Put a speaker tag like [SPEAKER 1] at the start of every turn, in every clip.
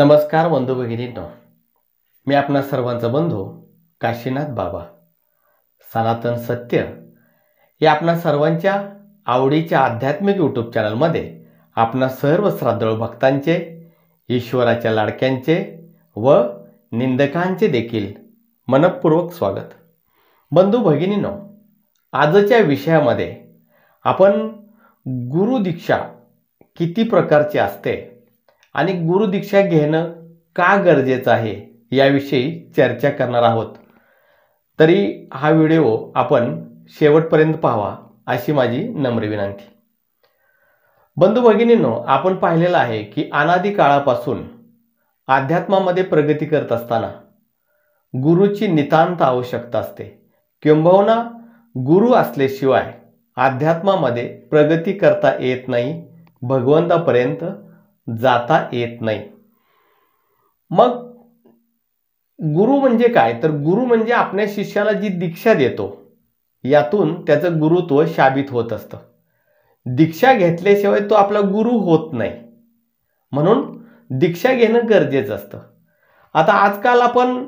[SPEAKER 1] नमस्कार बंधू भगिनींनो मी आपणा सर्वांचा बंधू काशीनाथ बाबा सनातन सत्य या आपणा सर्वांच्या आवडीच्या आध्यात्मिक यूट्यूब चॅनलमध्ये आपणा सर्व श्राद्धळ भक्तांचे ईश्वराच्या लाडक्यांचे व निंदकांचे देखील मनपूर्वक स्वागत बंधू भगिनींनो आजच्या विषयामध्ये आपण गुरुदीक्षा किती प्रकारची असते आणि दीक्षा घेणं का गरजेचं आहे याविषयी चर्चा करणार आहोत तरी हा व्हिडिओ आपण शेवटपर्यंत पाहावा अशी माझी नम्र विनंती बंधू भगिनींनो आपण पाहिलेलं आहे की अनादी काळापासून अध्यात्मामध्ये प्रगती करत असताना गुरुची नितांत आवश्यकता असते किंबहुना गुरु असल्याशिवाय अध्यात्मामध्ये प्रगती करता येत नाही भगवंतापर्यंत जाता येत नाही मग गुरु म्हणजे काय तर गुरु म्हणजे आपल्या शिष्याला जी दीक्षा देतो यातून त्याचं गुरुत्व शाबित होत असतं दीक्षा घेतल्याशिवाय तो आपला गुरु होत नाही म्हणून दीक्षा घेणं गरजेचं असतं आता आजकाल आपण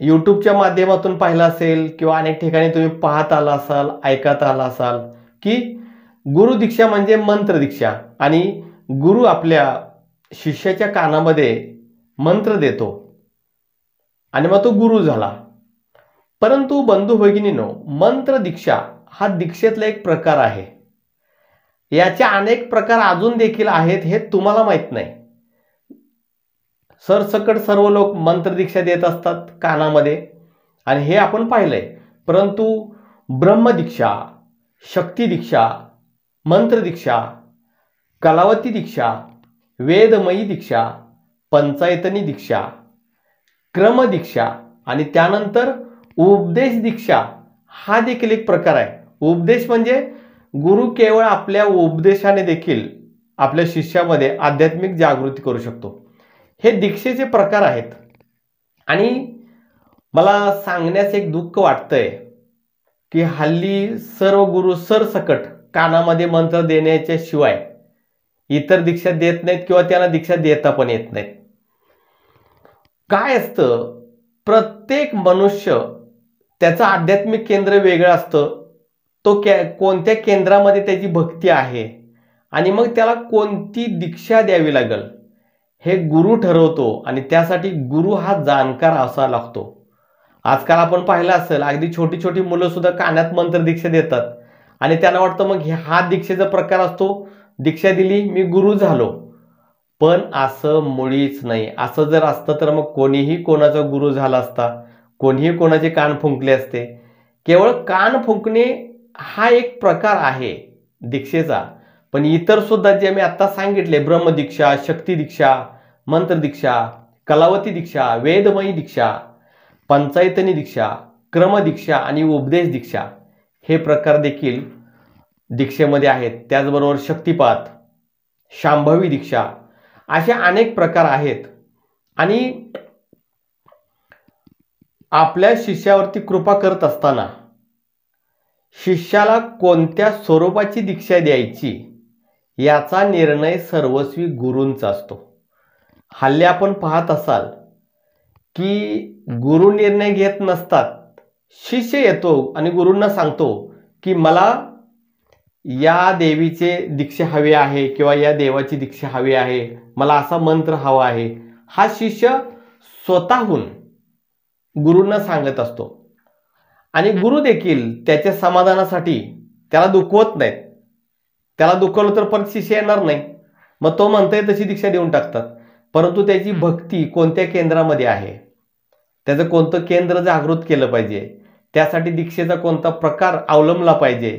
[SPEAKER 1] यूट्यूबच्या माध्यमातून पाहिलं असेल किंवा अनेक ठिकाणी तुम्ही पाहत आला असाल ऐकत आला असाल की दीक्षा म्हणजे मंत्र दीक्षा आणि गुरु आपल्या शिष्याच्या कानामध्ये मंत्र देतो आणि मग तो गुरु झाला परंतु बंधू भगिनीनो मंत्र दीक्षा हा दीक्षेतला एक प्रकार आहे याचे अनेक प्रकार अजून देखील आहेत हे तुम्हाला माहीत नाही सरसकट सर्व लोक मंत्र दीक्षा देत असतात कानामध्ये आणि हे आपण पाहिलंय परंतु ब्रह्मदीक्षा शक्तिदीक्षा मंत्रदीक्षा कलावती दीक्षा वेदमयी दीक्षा पंचायतनी दीक्षा दीक्षा आणि त्यानंतर उपदेश दीक्षा हा देखील एक प्रकार आहे उपदेश म्हणजे गुरु केवळ आपल्या उपदेशाने देखील आपल्या शिष्यामध्ये आध्यात्मिक जागृती करू शकतो हे दीक्षेचे प्रकार आहेत आणि मला सांगण्यास एक दुःख वाटतंय की हल्ली सर्व गुरु सरसकट कानामध्ये मंत्र देण्याच्या शिवाय इतर दीक्षा देत नाहीत किंवा त्यांना दीक्षा देता पण येत नाहीत काय असतं प्रत्येक मनुष्य त्याचं आध्यात्मिक केंद्र वेगळं असतं तो कॅ कोणत्या केंद्रामध्ये त्याची भक्ती आहे आणि मग त्याला कोणती दीक्षा द्यावी लागेल हे गुरु ठरवतो आणि त्यासाठी गुरु हा जाणकार असा लागतो आजकाल आपण पाहिलं असेल अगदी छोटी छोटी मुलं सुद्धा कानात मंत्र दीक्षा देतात आणि त्यांना वाटतं मग हा दीक्षेचा प्रकार असतो दीक्षा दिली मी गुरु झालो पण असं मुळीच नाही असं जर असतं तर मग कोणीही कोणाचा गुरु झाला असता कोणीही कोणाचे कान फुंकले असते केवळ कान फुंकणे हा एक प्रकार आहे दीक्षेचा पण इतर सुद्धा जे मी आत्ता सांगितले दीक्षा मंत्र दीक्षा कलावती दीक्षा वेदमयी दीक्षा पंचायतनी दीक्षा दीक्षा आणि उपदेश दीक्षा हे प्रकार देखील दीक्षेमध्ये आहेत त्याचबरोबर शक्तिपात शांभवी दीक्षा असे अनेक प्रकार आहेत आणि आपल्या शिष्यावरती कृपा करत असताना शिष्याला कोणत्या स्वरूपाची दीक्षा द्यायची याचा निर्णय सर्वस्वी गुरूंचा असतो हल्ली आपण पाहत असाल की गुरु निर्णय घेत नसतात शिष्य येतो आणि गुरूंना सांगतो की मला या देवीचे दीक्षा हवी आहे किंवा या देवाची दीक्षा हवी आहे मला असा मंत्र हवा आहे हा शिष्य स्वतःहून गुरूंना सांगत असतो आणि गुरु देखील त्याच्या समाधानासाठी त्याला दुखवत नाहीत त्याला दुखवलं तर परत शिष्य येणार नाही मग तो म्हणतोय तशी दीक्षा देऊन टाकतात परंतु त्याची भक्ती कोणत्या केंद्रामध्ये आहे त्याचं कोणतं केंद्र जागृत केलं पाहिजे त्यासाठी दीक्षेचा कोणता प्रकार अवलंबला पाहिजे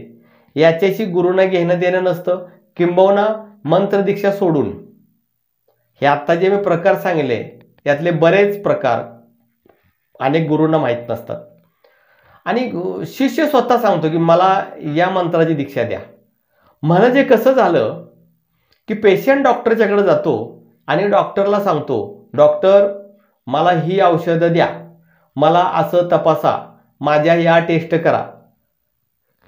[SPEAKER 1] याच्याशी गुरुना घेणं देणं नसतं किंबहुना दीक्षा सोडून हे आत्ता जे मी प्रकार सांगितले यातले बरेच प्रकार अनेक गुरुंना माहीत नसतात आणि शिष्य स्वतः सांगतो की मला या मंत्राची दीक्षा द्या मला जे कसं झालं की पेशंट डॉक्टरच्याकडे जातो आणि डॉक्टरला सांगतो डॉक्टर मला ही औषधं द्या मला असं तपासा माझ्या या टेस्ट करा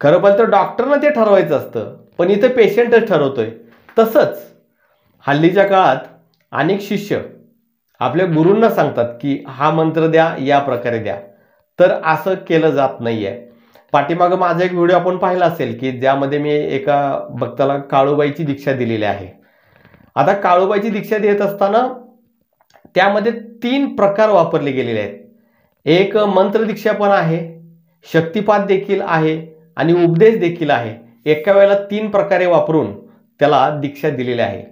[SPEAKER 1] खरं पण तर डॉक्टरनं ते ठरवायचं असतं पण इथं पेशंटच ठरवतोय तसंच हल्लीच्या काळात अनेक शिष्य आपल्या गुरूंना सांगतात की हा मंत्र द्या या प्रकारे द्या तर असं केलं जात नाही आहे पाठीमागं माझा एक व्हिडिओ आपण पाहिला असेल की ज्यामध्ये मी एका भक्ताला काळूबाईची दीक्षा दिलेली आहे आता काळूबाईची दीक्षा देत असताना त्यामध्ये तीन प्रकार वापरले गेलेले आहेत एक मंत्र दीक्षा पण आहे शक्तिपात देखील आहे आणि उपदेश देखील आहे एका वेळेला तीन प्रकारे वापरून त्याला दीक्षा दिलेली आहे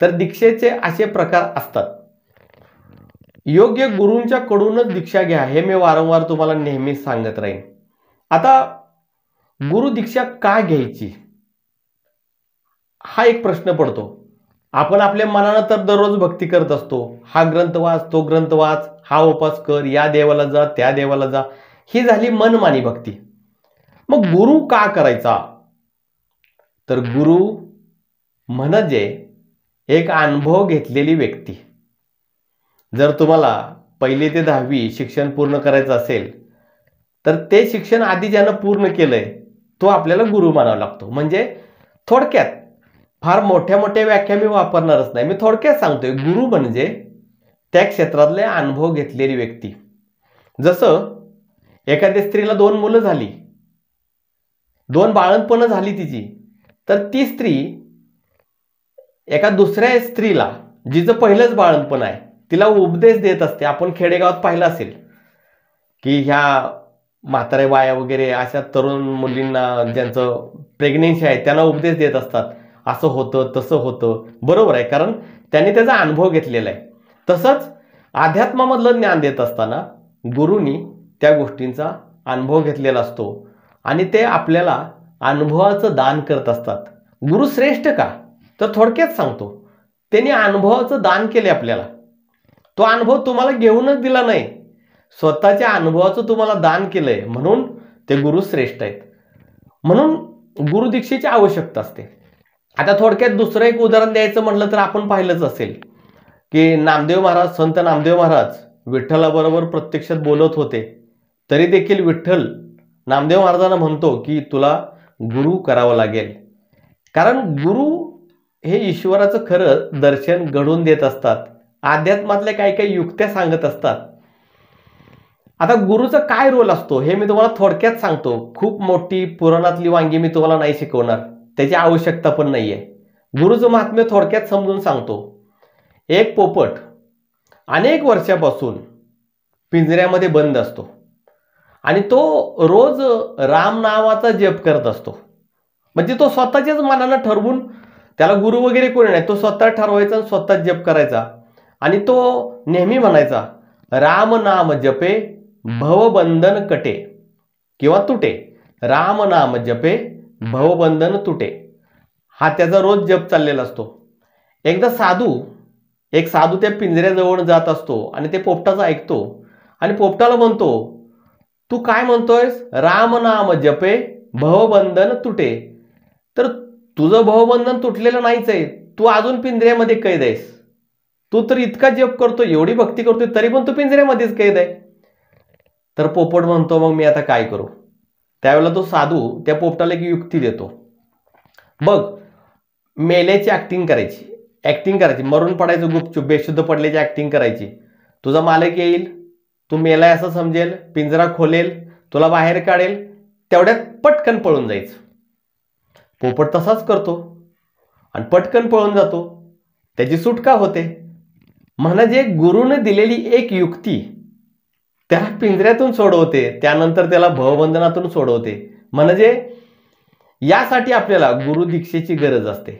[SPEAKER 1] तर दीक्षेचे असे प्रकार असतात योग्य गुरूंच्या कडूनच दीक्षा घ्या हे मी वारंवार तुम्हाला नेहमी सांगत राहीन आता गुरु दीक्षा का घ्यायची हा एक प्रश्न पडतो आपण आपल्या मनानं तर दररोज भक्ती करत असतो हा ग्रंथ वाच तो ग्रंथ वाच हा उपास कर या देवाला जा त्या देवाला जा ही झाली मनमानी भक्ती मग गुरु का करायचा तर गुरु म्हणजे एक अनुभव घेतलेली व्यक्ती जर तुम्हाला पहिले ते दहावी शिक्षण पूर्ण करायचं असेल तर ते शिक्षण आधी ज्यानं पूर्ण केलंय तो आपल्याला गुरु मानावा लागतो म्हणजे थोडक्यात फार मोठ्या मोठ्या व्याख्या मी वापरणारच नाही मी थोडक्यात सांगतोय गुरु म्हणजे त्या क्षेत्रातले अनुभव घेतलेली व्यक्ती जसं एखाद्या स्त्रीला दोन मुलं झाली दोन बाळणपणं झाली तिची तर ती स्त्री एका दुसऱ्या स्त्रीला जिचं पहिलंच बाळणपण आहे तिला उपदेश देत असते आपण खेडेगावात पाहिलं असेल की ह्या म्हातारे वाया वगैरे अशा तरुण मुलींना ज्यांचं प्रेग्नेन्सी आहे त्यांना उपदेश देत असतात असं होतं तसं होतं बरोबर आहे कारण त्यांनी त्याचा अनुभव घेतलेला आहे तसंच अध्यात्मामधलं ज्ञान देत असताना गुरुनी त्या गोष्टींचा अनुभव घेतलेला असतो आणि ते आपल्याला अनुभवाचं दान करत असतात गुरु श्रेष्ठ का तर थोडक्यात सांगतो त्यांनी अनुभवाचं दान केले आपल्याला तो अनुभव तुम्हाला घेऊनच दिला नाही स्वतःच्या अनुभवाचं तुम्हाला दान केलंय म्हणून ते गुरु श्रेष्ठ आहेत म्हणून दीक्षेची आवश्यकता असते आता थोडक्यात दुसरं एक उदाहरण द्यायचं म्हटलं तर आपण पाहिलंच असेल की नामदेव महाराज संत नामदेव महाराज विठ्ठलाबरोबर प्रत्यक्षात बोलत होते तरी देखील विठ्ठल नामदेव महाराजांना म्हणतो की तुला गुरु करावं लागेल कारण गुरु हे ईश्वराचं खरं दर्शन घडवून देत असतात अध्यात्मातल्या काही काही युक्त्या सांगत असतात आता गुरुचा काय रोल असतो हे मी तुम्हाला थोडक्यात सांगतो खूप मोठी पुराणातली वांगी मी तुम्हाला नाही शिकवणार त्याची आवश्यकता पण नाही आहे गुरुचं महात्म्य थोडक्यात समजून सांगतो एक पोपट अनेक वर्षापासून पिंजऱ्यामध्ये बंद असतो आणि तो रोज राम नावाचा जप करत असतो म्हणजे तो स्वतःच्याच मनानं ठरवून त्याला गुरु वगैरे कोणी नाही तो स्वतः ठरवायचा आणि स्वतः जप करायचा आणि तो नेहमी म्हणायचा राम नाम जपे भवबंधन कटे किंवा तुटे राम नाम जपे भवबंधन तुटे हा त्याचा रोज जप चाललेला असतो एकदा साधू एक साधू त्या पिंजऱ्याजवळ जात असतो आणि ते पोपटाचा ऐकतो आणि पोपटाला म्हणतो तू काय म्हणतोयस राम नाम जपे भवबंधन तुटे तर तुझं भवबंधन तुटलेलं नाहीच आहे तू अजून पिंजऱ्यामध्ये कैद आहेस तू तर इतका जप करतो एवढी भक्ती करतो तरी पण तू पिंजऱ्यामध्येच कैद आहे तर पोपट म्हणतो मग मी आता काय करू त्यावेळेला तो साधू त्या पोपटाला एक युक्ती देतो बघ मेल्याची ॲक्टिंग करायची ॲक्टिंग करायची मरून पडायचं गुपचूप बेशुद्ध पडल्याची ॲक्टिंग करायची तुझा मालक येईल तू मेलाय असं समजेल पिंजरा खोलेल तुला बाहेर काढेल तेवढ्यात पटकन पळून जायचं पोपट तसाच करतो आणि पटकन पळून जातो त्याची सुटका होते म्हणजे गुरुने दिलेली एक युक्ती त्याला पिंजऱ्यातून सोडवते त्यानंतर त्याला भवबंधनातून सोडवते म्हणजे यासाठी आपल्याला गुरु दीक्षेची गरज असते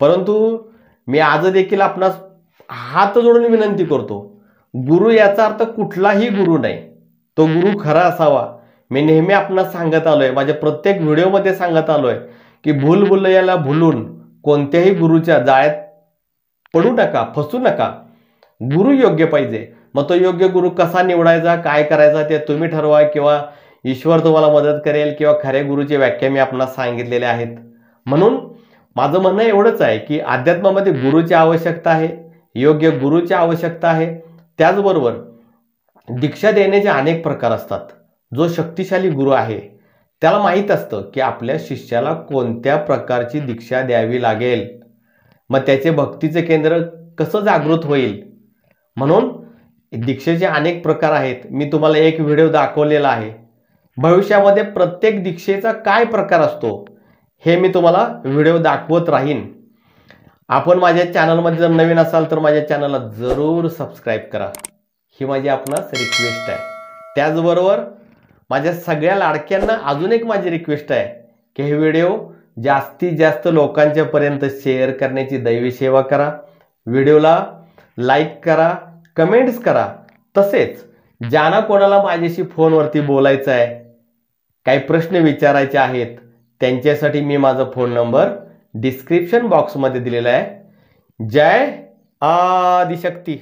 [SPEAKER 1] परंतु मी आज देखील आपणास हात जोडून विनंती करतो गुरु याचा अर्थ कुठलाही गुरु नाही तो गुरु खरा असावा मी नेहमी आपण सांगत आलोय माझ्या प्रत्येक व्हिडिओमध्ये सांगत आलोय की याला भुलून कोणत्याही गुरुच्या जाळ्यात पडू नका फसू नका गुरु योग्य पाहिजे मग तो योग्य गुरु कसा निवडायचा काय करायचा ते तुम्ही ठरवा किंवा ईश्वर तुम्हाला मदत करेल किंवा खऱ्या गुरुची व्याख्या मी आपण सांगितलेल्या आहेत म्हणून माझं म्हणणं एवढंच आहे की अध्यात्मामध्ये गुरुची आवश्यकता आहे योग्य गुरुची आवश्यकता आहे त्याचबरोबर दीक्षा देण्याचे अनेक प्रकार असतात जो शक्तिशाली गुरु आहे त्याला माहीत असतं की आपल्या शिष्याला कोणत्या प्रकारची दीक्षा द्यावी लागेल मग त्याचे भक्तीचे केंद्र कसं जागृत होईल म्हणून दीक्षेचे अनेक प्रकार आहेत मी तुम्हाला एक व्हिडिओ दाखवलेला आहे भविष्यामध्ये प्रत्येक दीक्षेचा काय प्रकार असतो हे मी तुम्हाला व्हिडिओ दाखवत राहीन आपण माझ्या चॅनलमध्ये जर नवीन असाल तर माझ्या चॅनलला जरूर सबस्क्राईब करा ही माझी आपणास रिक्वेस्ट आहे त्याचबरोबर माझ्या सगळ्या लाडक्यांना अजून एक माझी रिक्वेस्ट आहे की हे व्हिडिओ जास्तीत जास्त लोकांच्यापर्यंत शेअर करण्याची दैवी सेवा करा व्हिडिओला लाईक करा कमेंट्स करा तसेच ज्यांना कोणाला माझ्याशी फोनवरती बोलायचं आहे काही प्रश्न विचारायचे आहेत त्यांच्यासाठी मी माझा फोन नंबर डिस्क्रिप्शन बॉक्समध्ये दिलेला आहे जय आदिशक्ती